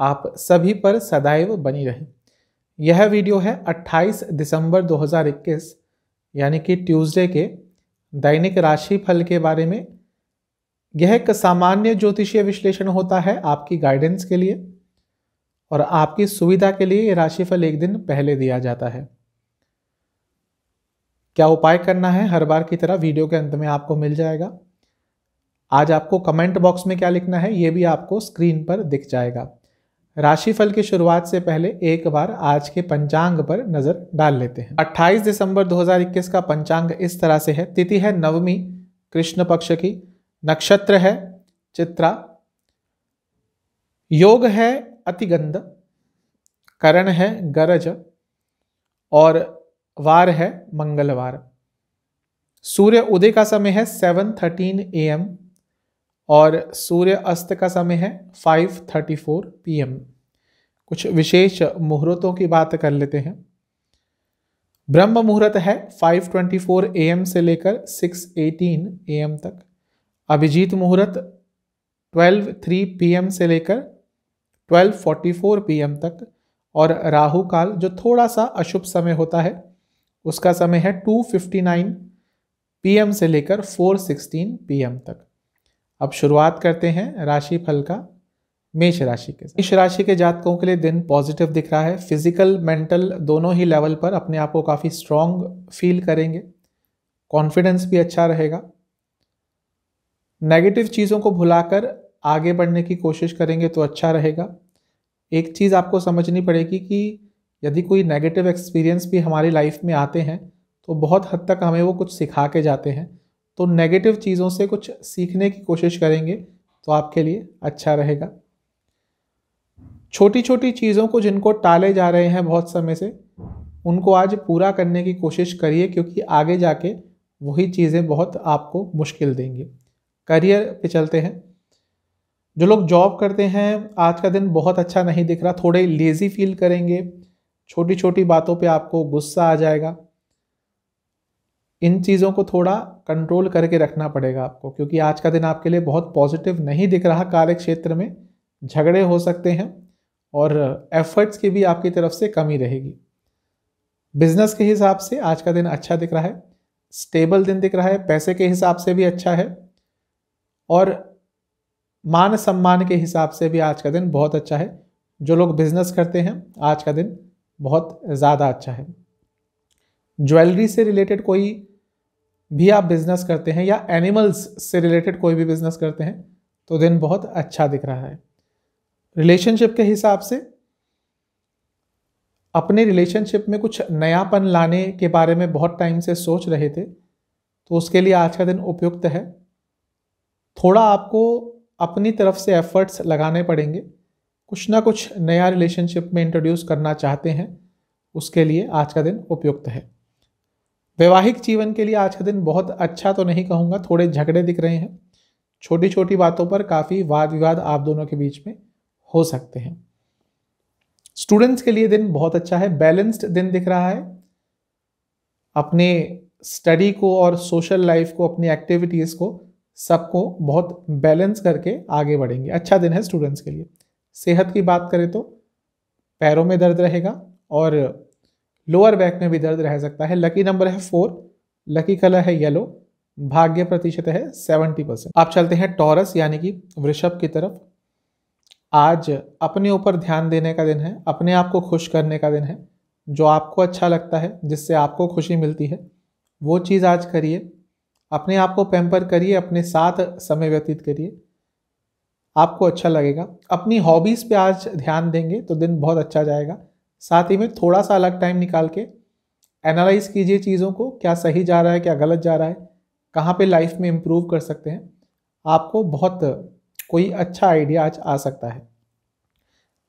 आप सभी पर सदैव बनी रहें यह वीडियो है 28 दिसंबर 2021 यानी कि ट्यूसडे के दैनिक राशि फल के बारे में यह एक सामान्य ज्योतिषीय विश्लेषण होता है आपकी गाइडेंस के लिए और आपकी सुविधा के लिए यह राशिफल एक दिन पहले दिया जाता है क्या उपाय करना है हर बार की तरह वीडियो के अंत में आपको मिल जाएगा आज आपको कमेंट बॉक्स में क्या लिखना है ये भी आपको स्क्रीन पर दिख जाएगा राशिफल की शुरुआत से पहले एक बार आज के पंचांग पर नजर डाल लेते हैं 28 दिसंबर 2021 का पंचांग इस तरह से है तिथि है नवमी कृष्ण पक्ष की नक्षत्र है चित्रा योग है अतिगंध करण है गरज और वार है मंगलवार सूर्य उदय का समय है सेवन थर्टीन ए एम और सूर्य अस्त का समय है 5:34 थर्टी कुछ विशेष मुहूर्तों की बात कर लेते हैं ब्रह्म मुहूर्त है 5:24 एम से लेकर 6:18 एम तक अभिजीत मुहूर्त 12:03 एम से लेकर 12:44 एम तक और राहु काल जो थोड़ा सा अशुभ समय होता है उसका समय है 2:59 पीएम से लेकर 4:16 पीएम तक अब शुरुआत करते हैं राशि फल का मेष राशि के मेष राशि के जातकों के लिए दिन पॉजिटिव दिख रहा है फिजिकल मेंटल दोनों ही लेवल पर अपने आप को काफ़ी स्ट्रांग फील करेंगे कॉन्फिडेंस भी अच्छा रहेगा नेगेटिव चीज़ों को भुलाकर आगे बढ़ने की कोशिश करेंगे तो अच्छा रहेगा एक चीज़ आपको समझनी पड़ेगी कि यदि कोई नेगेटिव एक्सपीरियंस भी हमारी लाइफ में आते हैं तो बहुत हद तक हमें वो कुछ सिखा के जाते हैं तो नेगेटिव चीज़ों से कुछ सीखने की कोशिश करेंगे तो आपके लिए अच्छा रहेगा छोटी छोटी चीज़ों को जिनको टाले जा रहे हैं बहुत समय से उनको आज पूरा करने की कोशिश करिए क्योंकि आगे जाके वही चीज़ें बहुत आपको मुश्किल देंगी करियर पे चलते हैं जो लोग जॉब करते हैं आज का दिन बहुत अच्छा नहीं दिख रहा थोड़े लेज़ी फील करेंगे छोटी छोटी बातों पे आपको गुस्सा आ जाएगा इन चीज़ों को थोड़ा कंट्रोल करके रखना पड़ेगा आपको क्योंकि आज का दिन आपके लिए बहुत पॉजिटिव नहीं दिख रहा कार्य क्षेत्र में झगड़े हो सकते हैं और एफर्ट्स की भी आपकी तरफ से कमी रहेगी बिजनेस के हिसाब से आज का दिन अच्छा दिख रहा है स्टेबल दिन दिख रहा है पैसे के हिसाब से भी अच्छा है और मान सम्मान के हिसाब से भी आज का दिन बहुत अच्छा है जो लोग बिजनेस करते हैं आज का दिन बहुत ज़्यादा अच्छा है ज्वेलरी से रिलेटेड कोई भी आप बिज़नेस करते हैं या एनिमल्स से रिलेटेड कोई भी बिज़नेस करते हैं तो दिन बहुत अच्छा दिख रहा है रिलेशनशिप के हिसाब से अपने रिलेशनशिप में कुछ नयापन लाने के बारे में बहुत टाइम से सोच रहे थे तो उसके लिए आज का दिन उपयुक्त है थोड़ा आपको अपनी तरफ से एफर्ट्स लगाने पड़ेंगे कुछ ना कुछ नया रिलेशनशिप में इंट्रोड्यूस करना चाहते हैं उसके लिए आज का दिन उपयुक्त है वैवाहिक जीवन के लिए आज का दिन बहुत अच्छा तो नहीं कहूँगा थोड़े झगड़े दिख रहे हैं छोटी छोटी बातों पर काफ़ी वाद विवाद आप दोनों के बीच में हो सकते हैं स्टूडेंट्स के लिए दिन बहुत अच्छा है बैलेंस्ड दिन दिख रहा है अपने स्टडी को और सोशल लाइफ को अपनी एक्टिविटीज़ को सबको बहुत बैलेंस करके आगे बढ़ेंगे अच्छा दिन है स्टूडेंट्स के लिए सेहत की बात करें तो पैरों में दर्द रहेगा और लोअर बैक में भी दर्द रह सकता है लकी नंबर है फोर लकी कलर है येलो भाग्य प्रतिशत है सेवेंटी परसेंट आप चलते हैं टॉरस यानी कि वृषभ की तरफ आज अपने ऊपर ध्यान देने का दिन है अपने आप को खुश करने का दिन है जो आपको अच्छा लगता है जिससे आपको खुशी मिलती है वो चीज़ आज करिए अपने आप को पेम्पर करिए अपने साथ समय व्यतीत करिए आपको अच्छा लगेगा अपनी हॉबीज़ पे आज ध्यान देंगे तो दिन बहुत अच्छा जाएगा साथ ही में थोड़ा सा अलग टाइम निकाल के एनालाइज कीजिए चीज़ों को क्या सही जा रहा है क्या गलत जा रहा है कहाँ पे लाइफ में इम्प्रूव कर सकते हैं आपको बहुत कोई अच्छा आइडिया आज आ सकता है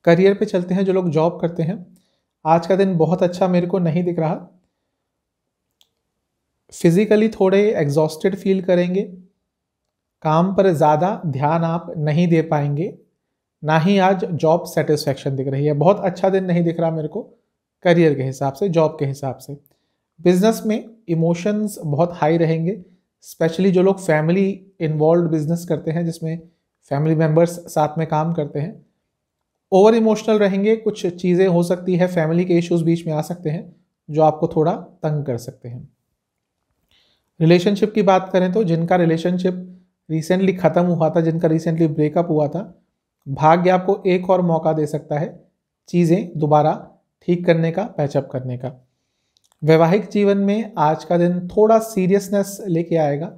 करियर पे चलते हैं जो लोग जॉब करते हैं आज का दिन बहुत अच्छा मेरे को नहीं दिख रहा फिज़िकली थोड़े एग्जॉस्टेड फील करेंगे काम पर ज़्यादा ध्यान आप नहीं दे पाएंगे ना ही आज जॉब सेटिस्फेक्शन दिख रही है बहुत अच्छा दिन नहीं दिख रहा मेरे को करियर के हिसाब से जॉब के हिसाब से बिजनेस में इमोशंस बहुत हाई रहेंगे स्पेशली जो लोग फैमिली इन्वॉल्व बिजनेस करते हैं जिसमें फैमिली मेम्बर्स साथ में काम करते हैं ओवर इमोशनल रहेंगे कुछ चीज़ें हो सकती है फैमिली के इश्यूज बीच में आ सकते हैं जो आपको थोड़ा तंग कर सकते हैं रिलेशनशिप की बात करें तो जिनका रिलेशनशिप रिसेंटली ख़त्म हुआ था जिनका रिसेंटली ब्रेकअप हुआ था भाग्य आपको एक और मौका दे सकता है चीज़ें दोबारा ठीक करने का पैचअप करने का वैवाहिक जीवन में आज का दिन थोड़ा सीरियसनेस लेके आएगा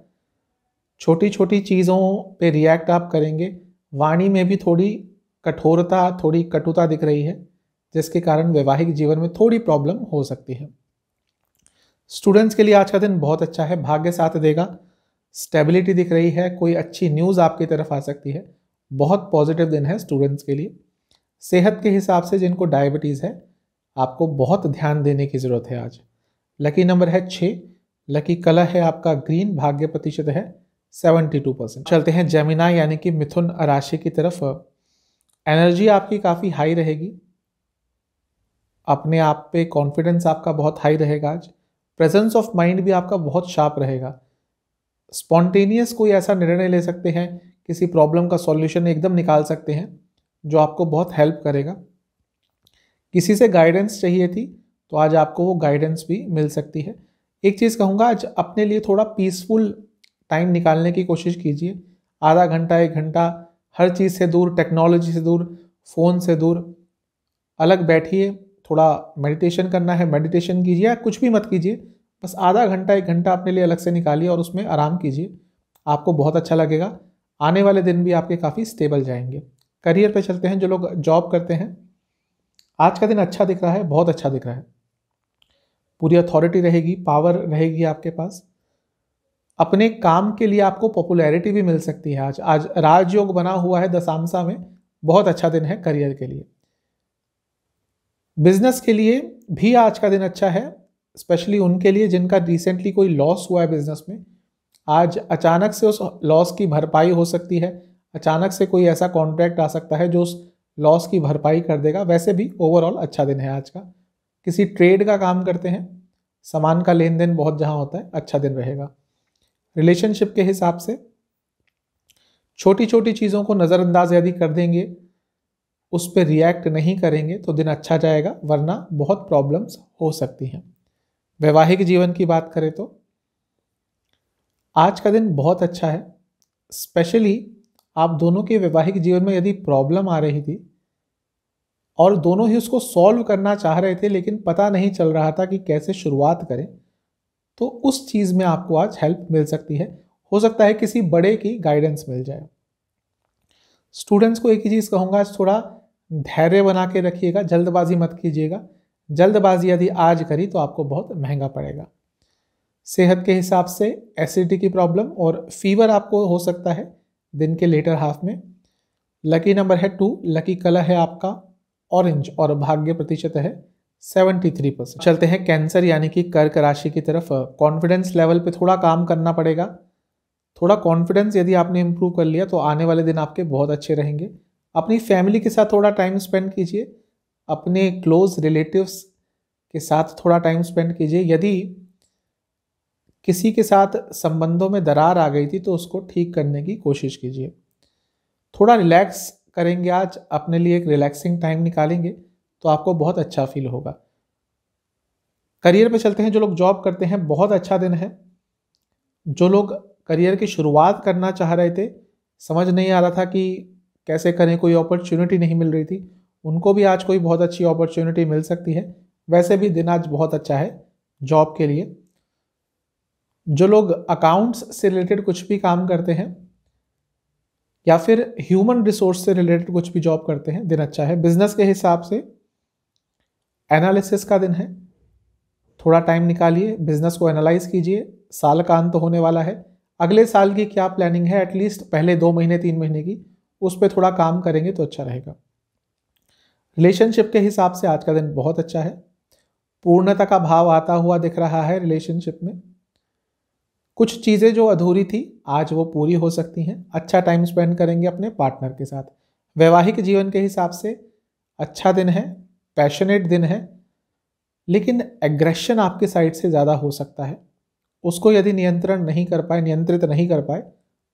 छोटी छोटी चीज़ों पे रिएक्ट आप करेंगे वाणी में भी थोड़ी कठोरता थोड़ी कटुता दिख रही है जिसके कारण वैवाहिक जीवन में थोड़ी प्रॉब्लम हो सकती है स्टूडेंट्स के लिए आज का दिन बहुत अच्छा है भाग्य साथ देगा स्टेबिलिटी दिख रही है कोई अच्छी न्यूज़ आपकी तरफ आ सकती है बहुत पॉजिटिव दिन है स्टूडेंट्स के लिए सेहत के हिसाब से जिनको डायबिटीज़ है आपको बहुत ध्यान देने की ज़रूरत है आज लकी नंबर है छः लकी कलर है आपका ग्रीन भाग्य प्रतिशत है सेवेंटी टू परसेंट चलते हैं जेमिना यानी कि मिथुन राशि की तरफ एनर्जी आपकी काफ़ी हाई रहेगी अपने आप पे कॉन्फिडेंस आपका बहुत हाई रहेगा आज प्रेजेंस ऑफ माइंड भी आपका बहुत शार्प रहेगा स्पॉन्टेनियस कोई ऐसा निर्णय ले सकते हैं किसी प्रॉब्लम का सॉल्यूशन एकदम निकाल सकते हैं जो आपको बहुत हेल्प करेगा किसी से गाइडेंस चाहिए थी तो आज आपको वो गाइडेंस भी मिल सकती है एक चीज़ कहूँगा आज अपने लिए थोड़ा पीसफुल टाइम निकालने की कोशिश कीजिए आधा घंटा एक घंटा हर चीज़ से दूर टेक्नोलॉजी से दूर फ़ोन से दूर अलग बैठिए थोड़ा मेडिटेशन करना है मेडिटेशन कीजिए या कुछ भी मत कीजिए बस आधा घंटा एक घंटा अपने लिए अलग से निकालिए और उसमें आराम कीजिए आपको बहुत अच्छा लगेगा आने वाले दिन भी आपके काफ़ी स्टेबल जाएंगे करियर पे चलते हैं जो लोग जॉब करते हैं आज का दिन अच्छा दिख रहा है बहुत अच्छा दिख रहा है पूरी अथॉरिटी रहेगी पावर रहेगी आपके पास अपने काम के लिए आपको पॉपुलैरिटी भी मिल सकती है आज आज राजयोग बना हुआ है दशामसा में बहुत अच्छा दिन है करियर के लिए बिजनेस के लिए भी आज का दिन अच्छा है स्पेशली उनके लिए जिनका रिसेंटली कोई लॉस हुआ है बिजनेस में आज अचानक से उस लॉस की भरपाई हो सकती है अचानक से कोई ऐसा कॉन्ट्रैक्ट आ सकता है जो उस लॉस की भरपाई कर देगा वैसे भी ओवरऑल अच्छा दिन है आज का किसी ट्रेड का काम करते हैं सामान का लेन देन बहुत जहाँ होता है अच्छा दिन रहेगा रिलेशनशिप के हिसाब से छोटी छोटी चीज़ों को नज़रअंदाज यदि कर देंगे उस पर रिएक्ट नहीं करेंगे तो दिन अच्छा जाएगा वरना बहुत प्रॉब्लम्स हो सकती हैं वैवाहिक जीवन की बात करें तो आज का दिन बहुत अच्छा है स्पेशली आप दोनों के वैवाहिक जीवन में यदि प्रॉब्लम आ रही थी और दोनों ही उसको सॉल्व करना चाह रहे थे लेकिन पता नहीं चल रहा था कि कैसे शुरुआत करें तो उस चीज़ में आपको आज हेल्प मिल सकती है हो सकता है किसी बड़े की गाइडेंस मिल जाए स्टूडेंट्स को एक ही चीज़ कहूँगा आज थोड़ा धैर्य बना के रखिएगा जल्दबाजी मत कीजिएगा जल्दबाजी यदि आज करी तो आपको बहुत महंगा पड़ेगा सेहत के हिसाब से एसिडिटी की प्रॉब्लम और फीवर आपको हो सकता है दिन के लेटर हाफ में लकी नंबर है टू लकी कलर है आपका ऑरेंज और भाग्य प्रतिशत है सेवेंटी थ्री परसेंट चलते हैं कैंसर यानी कि कर्क राशि की तरफ कॉन्फिडेंस लेवल पे थोड़ा काम करना पड़ेगा थोड़ा कॉन्फिडेंस यदि आपने इम्प्रूव कर लिया तो आने वाले दिन आपके बहुत अच्छे रहेंगे अपनी फैमिली के साथ थोड़ा टाइम स्पेंड कीजिए अपने क्लोज रिलेटिव्स के साथ थोड़ा टाइम स्पेंड कीजिए यदि किसी के साथ संबंधों में दरार आ गई थी तो उसको ठीक करने की कोशिश कीजिए थोड़ा रिलैक्स करेंगे आज अपने लिए एक रिलैक्सिंग टाइम निकालेंगे तो आपको बहुत अच्छा फील होगा करियर पे चलते हैं जो लोग जॉब करते हैं बहुत अच्छा दिन है जो लोग करियर की शुरुआत करना चाह रहे थे समझ नहीं आ रहा था कि कैसे करें कोई अपॉर्चुनिटी नहीं मिल रही थी उनको भी आज कोई बहुत अच्छी अपॉर्चुनिटी मिल सकती है वैसे भी दिन आज बहुत अच्छा है जॉब के लिए जो लोग अकाउंट्स से रिलेटेड कुछ भी काम करते हैं या फिर ह्यूमन रिसोर्स से रिलेटेड कुछ भी जॉब करते हैं दिन अच्छा है बिजनेस के हिसाब से एनालिसिस का दिन है थोड़ा टाइम निकालिए बिजनेस को एनालाइज कीजिए साल का अंत तो होने वाला है अगले साल की क्या प्लानिंग है एटलीस्ट पहले दो महीने तीन महीने की उस पर थोड़ा काम करेंगे तो अच्छा रहेगा रिलेशनशिप के हिसाब से आज का दिन बहुत अच्छा है पूर्णता का भाव आता हुआ दिख रहा है रिलेशनशिप में कुछ चीज़ें जो अधूरी थी आज वो पूरी हो सकती हैं अच्छा टाइम स्पेंड करेंगे अपने पार्टनर के साथ वैवाहिक जीवन के हिसाब से अच्छा दिन है पैशनेट दिन है लेकिन एग्रेशन आपके साइड से ज़्यादा हो सकता है उसको यदि नियंत्रण नहीं कर पाए नियंत्रित नहीं कर पाए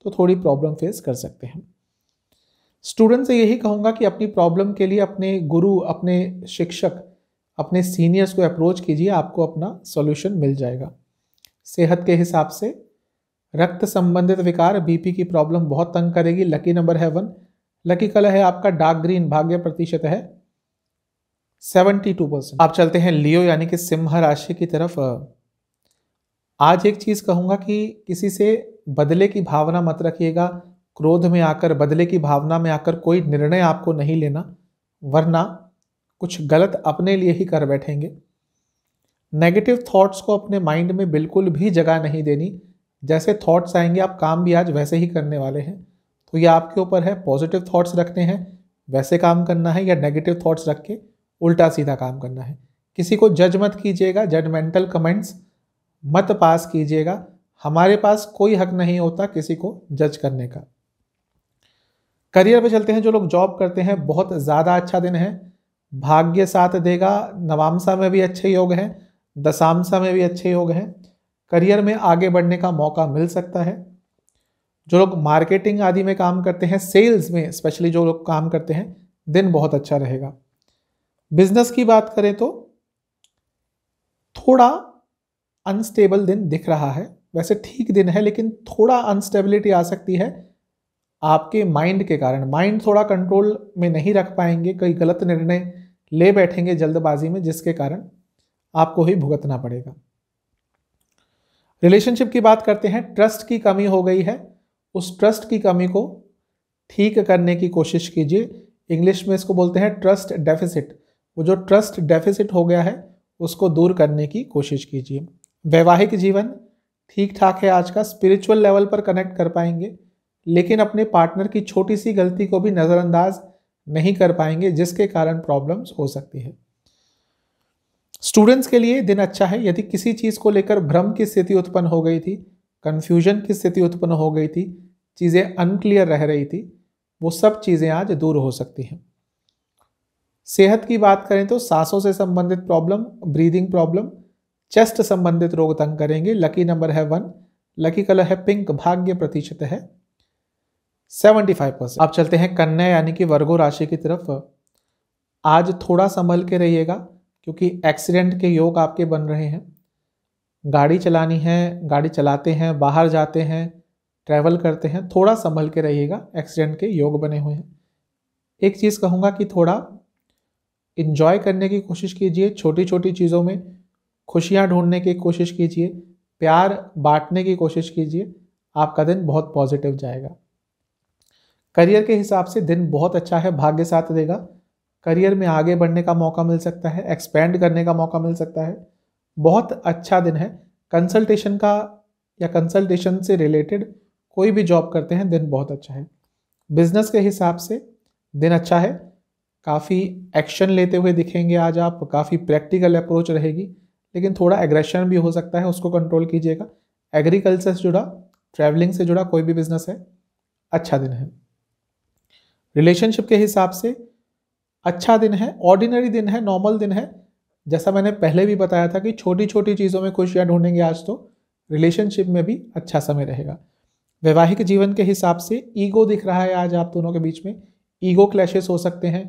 तो थोड़ी प्रॉब्लम फेस कर सकते हैं स्टूडेंट से यही कहूँगा कि अपनी प्रॉब्लम के लिए अपने गुरु अपने शिक्षक अपने सीनियर्स को अप्रोच कीजिए आपको अपना सॉल्यूशन मिल जाएगा सेहत के हिसाब से रक्त संबंधित विकार बीपी की प्रॉब्लम बहुत तंग करेगी लकी नंबर है वन लकी कलर है आपका डार्क ग्रीन भाग्य प्रतिशत है सेवेंटी टू परसेंट आप चलते हैं लियो यानी कि सिंह राशि की तरफ आज एक चीज़ कहूँगा कि किसी से बदले की भावना मत रखिएगा क्रोध में आकर बदले की भावना में आकर कोई निर्णय आपको नहीं लेना वरना कुछ गलत अपने लिए ही कर बैठेंगे नेगेटिव थॉट्स को अपने माइंड में बिल्कुल भी जगह नहीं देनी जैसे थॉट्स आएंगे आप काम भी आज वैसे ही करने वाले हैं तो ये आपके ऊपर है पॉजिटिव थॉट्स रखने हैं वैसे काम करना है या नेगेटिव थॉट्स रख के उल्टा सीधा काम करना है किसी को जज मत कीजिएगा जजमेंटल कमेंट्स मत पास कीजिएगा हमारे पास कोई हक नहीं होता किसी को जज करने का करियर पे चलते हैं जो लोग जॉब करते हैं बहुत ज़्यादा अच्छा दिन है भाग्य साथ देगा नवामसा में भी अच्छे योग हैं दशामसा में भी अच्छे योग हैं करियर में आगे बढ़ने का मौका मिल सकता है जो लोग मार्केटिंग आदि में काम करते हैं सेल्स में स्पेशली जो लोग काम करते हैं दिन बहुत अच्छा रहेगा बिजनेस की बात करें तो थोड़ा अनस्टेबल दिन दिख रहा है वैसे ठीक दिन है लेकिन थोड़ा अनस्टेबिलिटी आ सकती है आपके माइंड के कारण माइंड थोड़ा कंट्रोल में नहीं रख पाएंगे कई गलत निर्णय ले बैठेंगे जल्दबाजी में जिसके कारण आपको ही भुगतना पड़ेगा रिलेशनशिप की बात करते हैं ट्रस्ट की कमी हो गई है उस ट्रस्ट की कमी को ठीक करने की कोशिश कीजिए इंग्लिश में इसको बोलते हैं ट्रस्ट डेफिसिट वो जो ट्रस्ट डेफिसिट हो गया है उसको दूर करने की कोशिश कीजिए वैवाहिक जीवन ठीक ठाक है आज का स्पिरिचुअल लेवल पर कनेक्ट कर पाएंगे लेकिन अपने पार्टनर की छोटी सी गलती को भी नज़रअंदाज नहीं कर पाएंगे जिसके कारण प्रॉब्लम्स हो सकती है स्टूडेंट्स के लिए दिन अच्छा है यदि किसी चीज़ को लेकर भ्रम की स्थिति उत्पन्न हो गई थी कन्फ्यूजन की स्थिति उत्पन्न हो गई थी चीज़ें अनक्लियर रह रही थी वो सब चीज़ें आज दूर हो सकती हैं सेहत की बात करें तो सांसों से संबंधित प्रॉब्लम ब्रीदिंग प्रॉब्लम चेस्ट संबंधित रोग तंग करेंगे लकी नंबर है वन लकी कलर है पिंक भाग्य प्रतिशत है सेवेंटी फाइव परसेंट आप चलते हैं कन्या यानी कि वर्गो राशि की तरफ आज थोड़ा संभल के रहिएगा क्योंकि एक्सीडेंट के योग आपके बन रहे हैं गाड़ी चलानी है गाड़ी चलाते हैं बाहर जाते हैं ट्रैवल करते हैं थोड़ा संभल के रहिएगा एक्सीडेंट के योग बने हुए हैं एक चीज़ कहूँगा कि थोड़ा इन्जॉय करने की कोशिश कीजिए छोटी छोटी चीज़ों में खुशियाँ ढूंढने की कोशिश कीजिए प्यार बांटने की कोशिश कीजिए आपका दिन बहुत पॉजिटिव जाएगा करियर के हिसाब से दिन बहुत अच्छा है भाग्य साथ देगा करियर में आगे बढ़ने का मौका मिल सकता है एक्सपेंड करने का मौका मिल सकता है बहुत अच्छा दिन है कंसल्टेशन का या कंसल्टेशन से रिलेटेड कोई भी जॉब करते हैं दिन बहुत अच्छा है बिजनेस के हिसाब से दिन अच्छा है काफ़ी एक्शन लेते हुए दिखेंगे आज आप काफ़ी प्रैक्टिकल अप्रोच रहेगी लेकिन थोड़ा एग्रेशन भी हो सकता है उसको कंट्रोल कीजिएगा एग्रीकल्चर से जुड़ा ट्रैवलिंग से जुड़ा कोई भी बिजनेस है अच्छा दिन है रिलेशनशिप के हिसाब से अच्छा दिन है ऑर्डिनरी दिन है नॉर्मल दिन है जैसा मैंने पहले भी बताया था कि छोटी छोटी चीज़ों में खुशियाँ ढूंढेंगे आज तो रिलेशनशिप में भी अच्छा समय रहेगा वैवाहिक जीवन के हिसाब से ईगो दिख रहा है आज आप दोनों के बीच में ईगो क्लैशेस हो सकते हैं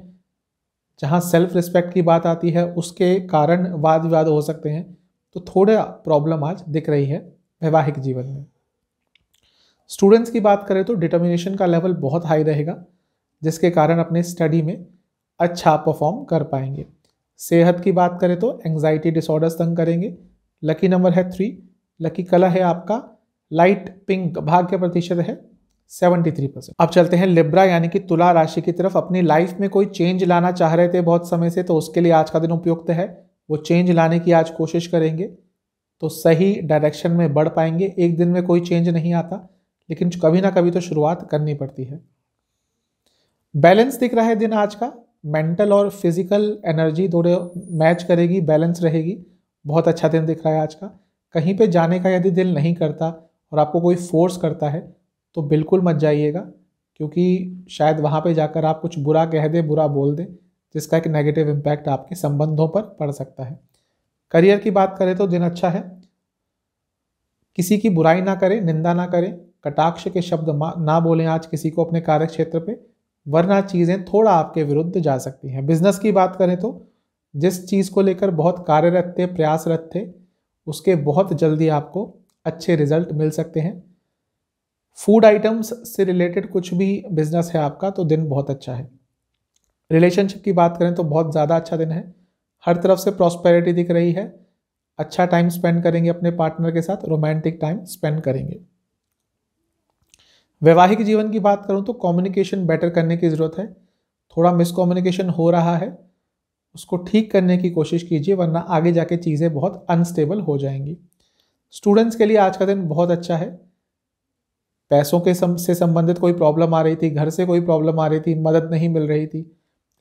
जहाँ सेल्फ रिस्पेक्ट की बात आती है उसके कारण वाद विवाद हो सकते हैं तो थोड़ा प्रॉब्लम आज दिख रही है वैवाहिक जीवन में स्टूडेंट्स की बात करें तो डिटर्मिनेशन का लेवल बहुत हाई रहेगा जिसके कारण अपने स्टडी में अच्छा परफॉर्म कर पाएंगे सेहत की बात करें तो एंग्जाइटी डिसऑर्डर्स तंग करेंगे लकी नंबर है थ्री लकी कलर है आपका लाइट पिंक भाग्य प्रतिशत है 73 परसेंट अब चलते हैं लिब्रा यानी कि तुला राशि की तरफ अपनी लाइफ में कोई चेंज लाना चाह रहे थे बहुत समय से तो उसके लिए आज का दिन उपयुक्त है वो चेंज लाने की आज कोशिश करेंगे तो सही डायरेक्शन में बढ़ पाएंगे एक दिन में कोई चेंज नहीं आता लेकिन कभी ना कभी तो शुरुआत करनी पड़ती है बैलेंस दिख रहा है दिन आज का मेंटल और फिजिकल एनर्जी थोड़े मैच करेगी बैलेंस रहेगी बहुत अच्छा दिन दिख रहा है आज का कहीं पे जाने का यदि दिल नहीं करता और आपको कोई फोर्स करता है तो बिल्कुल मत जाइएगा क्योंकि शायद वहाँ पे जाकर आप कुछ बुरा कह दें बुरा बोल दें जिसका एक नेगेटिव इम्पैक्ट आपके संबंधों पर पड़ सकता है करियर की बात करें तो दिन अच्छा है किसी की बुराई ना करें निंदा ना करें कटाक्ष के शब्द ना बोलें आज किसी को अपने कार्य क्षेत्र पर वरना चीज़ें थोड़ा आपके विरुद्ध जा सकती हैं बिजनेस की बात करें तो जिस चीज़ को लेकर बहुत कार्यरत थे प्रयासरत थे उसके बहुत जल्दी आपको अच्छे रिजल्ट मिल सकते हैं फूड आइटम्स से रिलेटेड कुछ भी बिजनेस है आपका तो दिन बहुत अच्छा है रिलेशनशिप की बात करें तो बहुत ज़्यादा अच्छा दिन है हर तरफ से प्रॉस्पेरिटी दिख रही है अच्छा टाइम स्पेंड करेंगे अपने पार्टनर के साथ रोमांटिक टाइम स्पेंड करेंगे वैवाहिक जीवन की बात करूँ तो कम्युनिकेशन बेटर करने की ज़रूरत है थोड़ा मिसकम्युनिकेशन हो रहा है उसको ठीक करने की कोशिश कीजिए वरना आगे जाके चीज़ें बहुत अनस्टेबल हो जाएंगी स्टूडेंट्स के लिए आज का दिन बहुत अच्छा है पैसों के सम से संबंधित कोई प्रॉब्लम आ रही थी घर से कोई प्रॉब्लम आ रही थी मदद नहीं मिल रही थी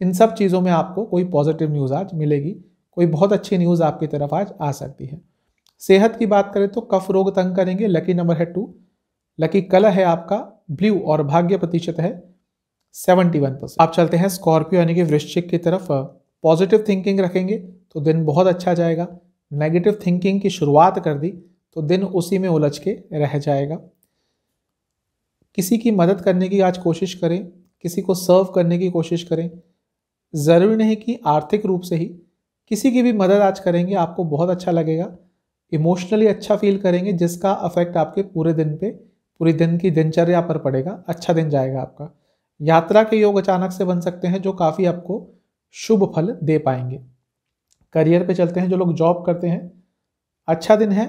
इन सब चीज़ों में आपको कोई पॉजिटिव न्यूज़ आज मिलेगी कोई बहुत अच्छी न्यूज़ आपकी तरफ आज आ सकती है सेहत की बात करें तो कफ रोग तंग करेंगे लकी नंबर है टू लकी कलर है आपका ब्लू और भाग्य प्रतिशत है सेवेंटी वन परसेंट आप चलते हैं स्कॉर्पियो यानी कि वृश्चिक की तरफ पॉजिटिव थिंकिंग रखेंगे तो दिन बहुत अच्छा जाएगा नेगेटिव थिंकिंग की शुरुआत कर दी तो दिन उसी में उलझ के रह जाएगा किसी की मदद करने की आज कोशिश करें किसी को सर्व करने की कोशिश करें ज़रूरी नहीं कि आर्थिक रूप से ही किसी की भी मदद आज करेंगे आपको बहुत अच्छा लगेगा इमोशनली अच्छा फील करेंगे जिसका अफेक्ट आपके पूरे दिन पे पूरी दिन की दिनचर्या पर पड़ेगा अच्छा दिन जाएगा आपका यात्रा के योग अचानक से बन सकते हैं जो काफ़ी आपको शुभ फल दे पाएंगे करियर पे चलते हैं जो लोग जॉब करते हैं अच्छा दिन है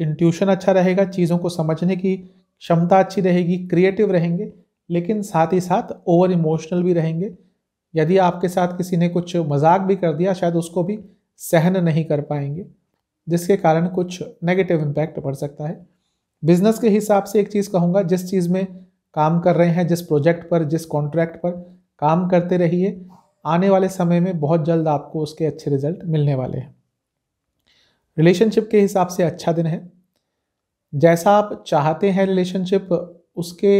इंट्यूशन अच्छा रहेगा चीज़ों को समझने की क्षमता अच्छी रहेगी क्रिएटिव रहेंगे लेकिन साथ ही साथ ओवर इमोशनल भी रहेंगे यदि आपके साथ किसी ने कुछ मजाक भी कर दिया शायद उसको भी सहन नहीं कर पाएंगे जिसके कारण कुछ नेगेटिव इम्पैक्ट पड़ सकता है बिजनेस के हिसाब से एक चीज़ कहूँगा जिस चीज़ में काम कर रहे हैं जिस प्रोजेक्ट पर जिस कॉन्ट्रैक्ट पर काम करते रहिए आने वाले समय में बहुत जल्द आपको उसके अच्छे रिजल्ट मिलने वाले हैं रिलेशनशिप के हिसाब से अच्छा दिन है जैसा आप चाहते हैं रिलेशनशिप उसके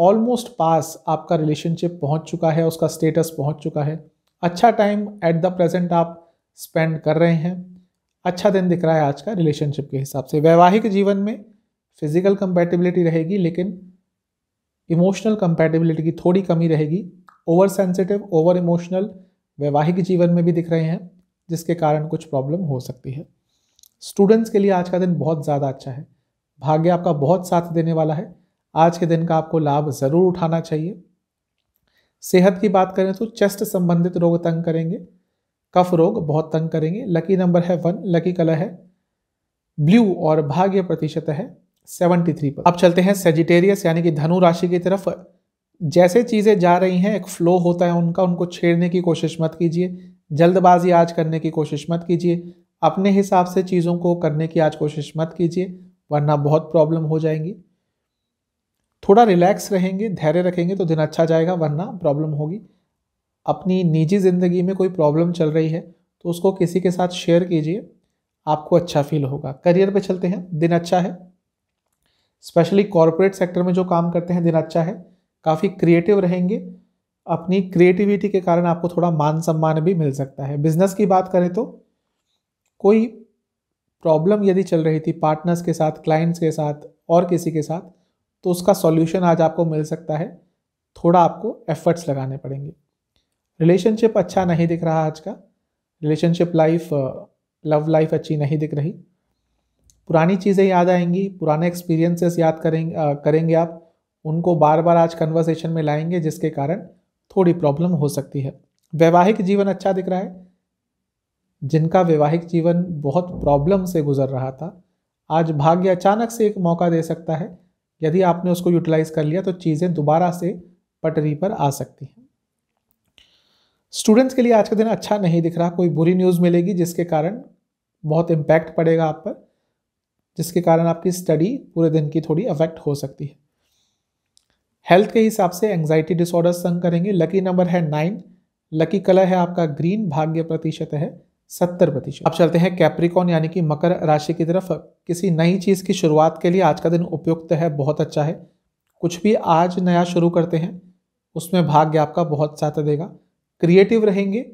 ऑलमोस्ट पास आपका रिलेशनशिप पहुंच चुका है उसका स्टेटस पहुंच चुका है अच्छा टाइम एट द प्रेजेंट आप स्पेंड कर रहे हैं अच्छा दिन दिख रहा है आज का रिलेशनशिप के हिसाब से वैवाहिक जीवन में फिजिकल कंपैटिबिलिटी रहेगी लेकिन इमोशनल कंपैटिबिलिटी की थोड़ी कमी रहेगी ओवर सेंसिटिव ओवर इमोशनल वैवाहिक जीवन में भी दिख रहे हैं जिसके कारण कुछ प्रॉब्लम हो सकती है स्टूडेंट्स के लिए आज का दिन बहुत ज़्यादा अच्छा है भाग्य आपका बहुत साथ देने वाला है आज के दिन का आपको लाभ ज़रूर उठाना चाहिए सेहत की बात करें तो चेस्ट संबंधित रोग तंग करेंगे कफ रोग बहुत तंग करेंगे लकी नंबर है वन लकी कलर है ब्लू और भाग्य प्रतिशत है सेवेंटी थ्री पर अब चलते हैं सेजिटेरियस यानी कि धनु राशि की तरफ जैसे चीज़ें जा रही हैं एक फ्लो होता है उनका उनको छेड़ने की कोशिश मत कीजिए जल्दबाजी आज करने की कोशिश मत कीजिए अपने हिसाब से चीज़ों को करने की आज कोशिश मत कीजिए वरना बहुत प्रॉब्लम हो जाएंगी थोड़ा रिलैक्स रहेंगे धैर्य रखेंगे तो दिन अच्छा जाएगा वरना प्रॉब्लम होगी अपनी निजी ज़िंदगी में कोई प्रॉब्लम चल रही है तो उसको किसी के साथ शेयर कीजिए आपको अच्छा फील होगा करियर पे चलते हैं दिन अच्छा है स्पेशली कॉरपोरेट सेक्टर में जो काम करते हैं दिन अच्छा है काफ़ी क्रिएटिव रहेंगे अपनी क्रिएटिविटी के कारण आपको थोड़ा मान सम्मान भी मिल सकता है बिजनेस की बात करें तो कोई प्रॉब्लम यदि चल रही थी पार्टनर्स के साथ क्लाइंट्स के साथ और किसी के साथ तो उसका सॉल्यूशन आज आपको मिल सकता है थोड़ा आपको एफर्ट्स लगाने पड़ेंगे रिलेशनशिप अच्छा नहीं दिख रहा आज का रिलेशनशिप लाइफ लव लाइफ अच्छी नहीं दिख रही पुरानी चीज़ें याद आएंगी पुराने एक्सपीरियंसेस याद करें आ, करेंगे आप उनको बार बार आज कन्वर्सेशन में लाएंगे जिसके कारण थोड़ी प्रॉब्लम हो सकती है वैवाहिक जीवन अच्छा दिख रहा है जिनका वैवाहिक जीवन बहुत प्रॉब्लम से गुजर रहा था आज भाग्य अचानक से एक मौका दे सकता है यदि आपने उसको यूटिलाइज़ कर लिया तो चीज़ें दोबारा से पटरी पर आ सकती हैं स्टूडेंट्स के लिए आज का दिन अच्छा नहीं दिख रहा कोई बुरी न्यूज़ मिलेगी जिसके कारण बहुत इम्पैक्ट पड़ेगा आप पर जिसके कारण आपकी स्टडी पूरे दिन की थोड़ी अफेक्ट हो सकती है हेल्थ के हिसाब से एंग्जाइटी डिसऑर्डर तंग करेंगे लकी नंबर है नाइन लकी कलर है आपका ग्रीन भाग्य प्रतिशत है सत्तर प्रतिशत अब चलते हैं कैप्रिकॉन यानी कि मकर राशि की तरफ किसी नई चीज़ की शुरुआत के लिए आज का दिन उपयुक्त है बहुत अच्छा है कुछ भी आज नया शुरू करते हैं उसमें भाग्य आपका बहुत साथ देगा क्रिएटिव रहेंगे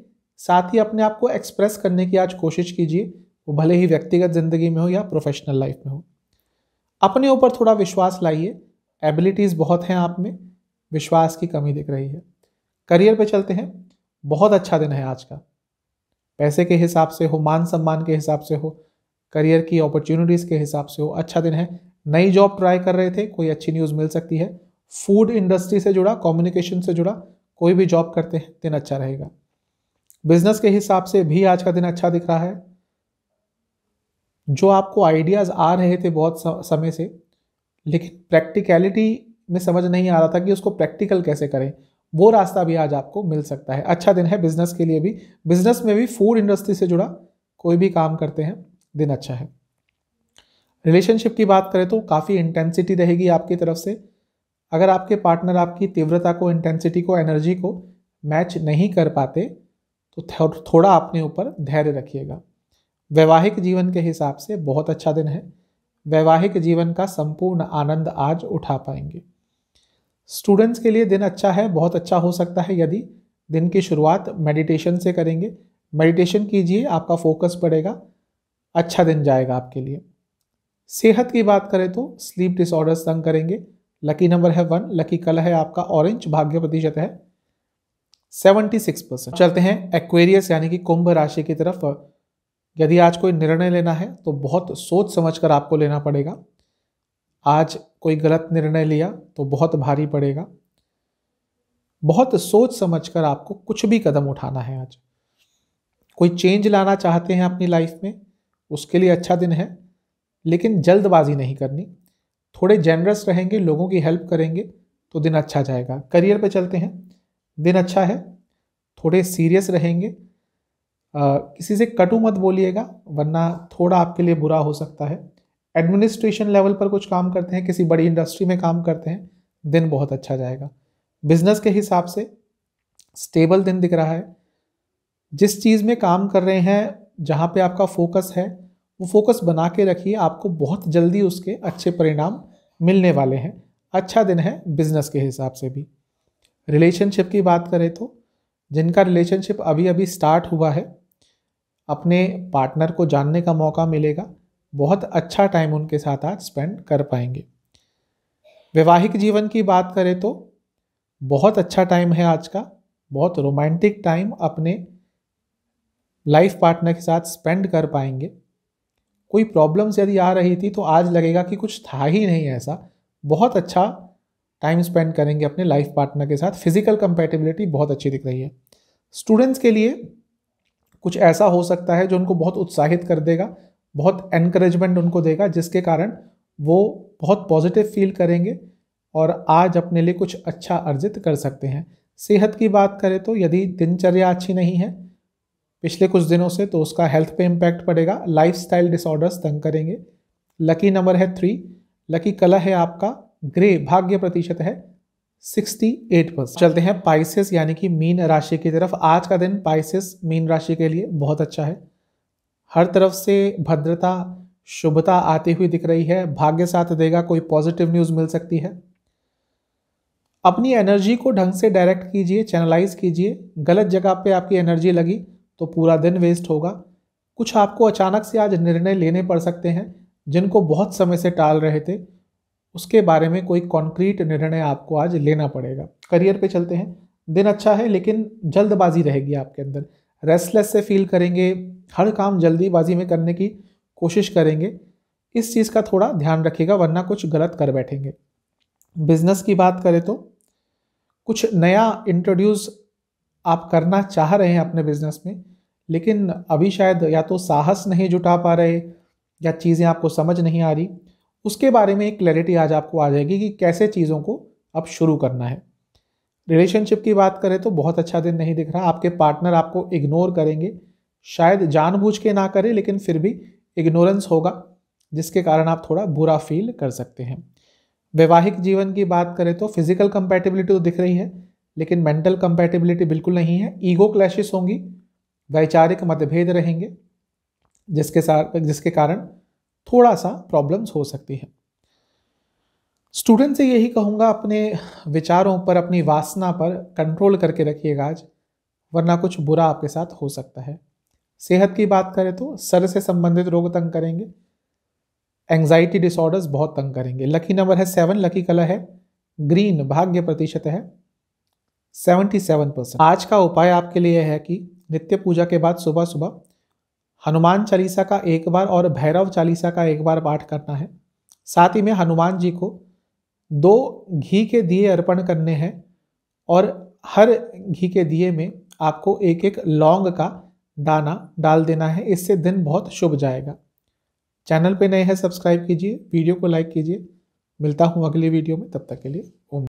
साथ ही अपने आप को एक्सप्रेस करने की आज कोशिश कीजिए वो भले ही व्यक्तिगत ज़िंदगी में हो या प्रोफेशनल लाइफ में हो अपने ऊपर थोड़ा विश्वास लाइए एबिलिटीज़ बहुत हैं आप में विश्वास की कमी दिख रही है करियर पे चलते हैं बहुत अच्छा दिन है आज का पैसे के हिसाब से हो मान सम्मान के हिसाब से हो करियर की अपॉर्चुनिटीज़ के हिसाब से हो अच्छा दिन है नई जॉब ट्राई कर रहे थे कोई अच्छी न्यूज़ मिल सकती है फूड इंडस्ट्री से जुड़ा कम्युनिकेशन से जुड़ा कोई भी जॉब करते हैं दिन अच्छा रहेगा बिजनेस के हिसाब से भी आज का दिन अच्छा दिख रहा है जो आपको आइडियाज़ आ रहे थे बहुत समय से लेकिन प्रैक्टिकलिटी में समझ नहीं आ रहा था कि उसको प्रैक्टिकल कैसे करें वो रास्ता भी आज आपको मिल सकता है अच्छा दिन है बिजनेस के लिए भी बिजनेस में भी फूड इंडस्ट्री से जुड़ा कोई भी काम करते हैं दिन अच्छा है रिलेशनशिप की बात करें तो काफ़ी इंटेंसिटी रहेगी आपकी तरफ से अगर आपके पार्टनर आपकी तीव्रता को इंटेंसिटी को एनर्जी को मैच नहीं कर पाते तो थोड़ा अपने ऊपर धैर्य रखिएगा वैवाहिक जीवन के हिसाब से बहुत अच्छा दिन है वैवाहिक जीवन का संपूर्ण आनंद आज उठा पाएंगे स्टूडेंट्स के लिए दिन अच्छा है बहुत अच्छा हो सकता है यदि दिन की शुरुआत मेडिटेशन से करेंगे मेडिटेशन कीजिए आपका फोकस बढ़ेगा अच्छा दिन जाएगा आपके लिए सेहत की बात करें तो स्लीप डिसऑर्डर्स तंग करेंगे लकी नंबर है वन लकी कलर है आपका ऑरेंज भाग्य प्रतिशत है सेवेंटी सिक्स परसेंट चलते हैं एक्वेरियस यानी कि कुंभ राशि की तरफ यदि आज कोई निर्णय लेना है तो बहुत सोच समझ कर आपको लेना पड़ेगा आज कोई गलत निर्णय लिया तो बहुत भारी पड़ेगा बहुत सोच समझ कर आपको कुछ भी कदम उठाना है आज कोई चेंज लाना चाहते हैं अपनी लाइफ में उसके लिए अच्छा दिन है लेकिन जल्दबाजी नहीं करनी थोड़े जेनरस रहेंगे लोगों की हेल्प करेंगे तो दिन अच्छा जाएगा करियर पे चलते हैं दिन अच्छा है थोड़े सीरियस रहेंगे किसी से कटु मत बोलिएगा वरना थोड़ा आपके लिए बुरा हो सकता है एडमिनिस्ट्रेशन लेवल पर कुछ काम करते हैं किसी बड़ी इंडस्ट्री में काम करते हैं दिन बहुत अच्छा जाएगा बिजनेस के हिसाब से स्टेबल दिन दिख रहा है जिस चीज़ में काम कर रहे हैं जहाँ पे आपका फोकस है वो फोकस बना के रखिए आपको बहुत जल्दी उसके अच्छे परिणाम मिलने वाले हैं अच्छा दिन है बिजनेस के हिसाब से भी रिलेशनशिप की बात करें तो जिनका रिलेशनशिप अभी अभी स्टार्ट हुआ है अपने पार्टनर को जानने का मौका मिलेगा बहुत अच्छा टाइम उनके साथ आज स्पेंड कर पाएंगे वैवाहिक जीवन की बात करें तो बहुत अच्छा टाइम है आज का बहुत रोमांटिक टाइम अपने लाइफ पार्टनर के साथ स्पेंड कर पाएंगे कोई प्रॉब्लम्स यदि आ रही थी तो आज लगेगा कि कुछ था ही नहीं ऐसा बहुत अच्छा टाइम स्पेंड करेंगे अपने लाइफ पार्टनर के साथ फिजिकल कंपेटेबिलिटी बहुत अच्छी दिख रही है स्टूडेंट्स के लिए कुछ ऐसा हो सकता है जो उनको बहुत उत्साहित कर देगा बहुत एनकरेजमेंट उनको देगा जिसके कारण वो बहुत पॉजिटिव फील करेंगे और आज अपने लिए कुछ अच्छा अर्जित कर सकते हैं सेहत की बात करें तो यदि दिनचर्या अच्छी नहीं है पिछले कुछ दिनों से तो उसका हेल्थ पे इम्पैक्ट पड़ेगा स्टाइल डिसऑर्डर्स तंग करेंगे लकी नंबर है थ्री लकी कलर है आपका ग्रे भाग्य प्रतिशत है 68 चलते हैं पाइसिस यानी कि मीन राशि की तरफ आज का दिन पाइसिस मीन राशि के लिए बहुत अच्छा है हर तरफ से भद्रता शुभता आती हुई दिख रही है भाग्य साथ देगा कोई पॉजिटिव न्यूज़ मिल सकती है अपनी एनर्जी को ढंग से डायरेक्ट कीजिए चैनलाइज कीजिए गलत जगह पे आपकी एनर्जी लगी तो पूरा दिन वेस्ट होगा कुछ आपको अचानक से आज निर्णय लेने पड़ सकते हैं जिनको बहुत समय से टाल रहे थे उसके बारे में कोई कॉन्क्रीट निर्णय आपको आज लेना पड़ेगा करियर पे चलते हैं दिन अच्छा है लेकिन जल्दबाजी रहेगी आपके अंदर रेस्टलेस से फील करेंगे हर काम जल्दीबाजी में करने की कोशिश करेंगे इस चीज़ का थोड़ा ध्यान रखिएगा वरना कुछ गलत कर बैठेंगे बिजनेस की बात करें तो कुछ नया इंट्रोड्यूस आप करना चाह रहे हैं अपने बिजनेस में लेकिन अभी शायद या तो साहस नहीं जुटा पा रहे या चीज़ें आपको समझ नहीं आ रही उसके बारे में एक क्लैरिटी आज आपको आ जाएगी कि कैसे चीज़ों को अब शुरू करना है रिलेशनशिप की बात करें तो बहुत अच्छा दिन नहीं दिख रहा आपके पार्टनर आपको इग्नोर करेंगे शायद जानबूझ के ना करें लेकिन फिर भी इग्नोरेंस होगा जिसके कारण आप थोड़ा बुरा फील कर सकते हैं वैवाहिक जीवन की बात करें तो फिजिकल कंपैटिबिलिटी तो दिख रही है लेकिन मेंटल कंपैटिबिलिटी बिल्कुल नहीं है ईगो क्लैशेस होंगी वैचारिक मतभेद रहेंगे जिसके साथ जिसके कारण थोड़ा सा प्रॉब्लम्स हो सकती है स्टूडेंट से यही कहूँगा अपने विचारों पर अपनी वासना पर कंट्रोल करके रखिएगा आज वरना कुछ बुरा आपके साथ हो सकता है सेहत की बात करें तो सर से संबंधित रोग तंग करेंगे एंग्जाइटी डिसऑर्डर्स बहुत तंग करेंगे लकी नंबर है सेवन लकी कलर है ग्रीन भाग्य प्रतिशत है सेवेंटी सेवन परसेंट आज का उपाय आपके लिए है कि नित्य पूजा के बाद सुबह सुबह हनुमान चालीसा का एक बार और भैरव चालीसा का एक बार पाठ करना है साथ ही में हनुमान जी को दो घी के दिए अर्पण करने हैं और हर घी के दिए में आपको एक एक लौंग का दाना डाल देना है इससे दिन बहुत शुभ जाएगा चैनल पे नए हैं सब्सक्राइब कीजिए वीडियो को लाइक कीजिए मिलता हूँ अगले वीडियो में तब तक के लिए ओम